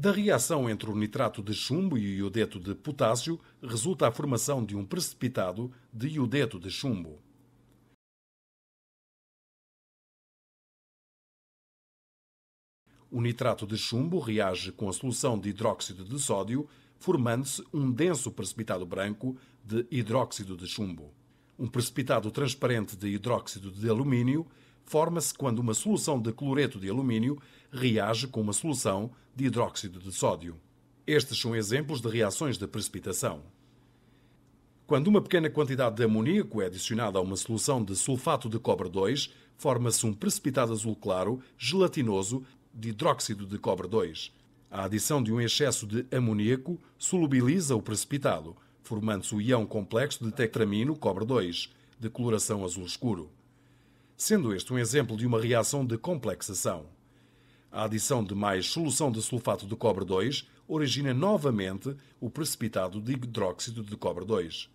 Da reação entre o nitrato de chumbo e o iodeto de potássio resulta a formação de um precipitado de iodeto de chumbo. O nitrato de chumbo reage com a solução de hidróxido de sódio, formando-se um denso precipitado branco de hidróxido de chumbo. Um precipitado transparente de hidróxido de alumínio forma-se quando uma solução de cloreto de alumínio reage com uma solução de hidróxido de sódio. Estes são exemplos de reações de precipitação. Quando uma pequena quantidade de amoníaco é adicionada a uma solução de sulfato de cobre 2, forma-se um precipitado azul claro, gelatinoso, de hidróxido de cobre 2. A adição de um excesso de amoníaco solubiliza o precipitado, formando-se o ião complexo de tetramino cobre 2, de coloração azul escuro sendo este um exemplo de uma reação de complexação. A adição de mais solução de sulfato de cobre 2 origina novamente o precipitado de hidróxido de cobre 2.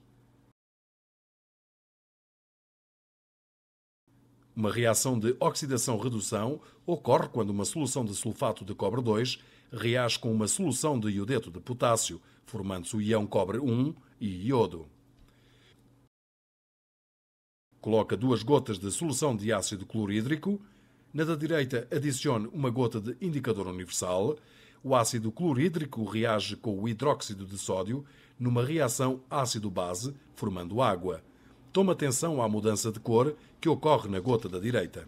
Uma reação de oxidação-redução ocorre quando uma solução de sulfato de cobre 2 reage com uma solução de iodeto de potássio, formando-se o ião cobre 1 e iodo. Coloca duas gotas de solução de ácido clorídrico. Na da direita, adicione uma gota de indicador universal. O ácido clorídrico reage com o hidróxido de sódio numa reação ácido-base, formando água. Toma atenção à mudança de cor que ocorre na gota da direita.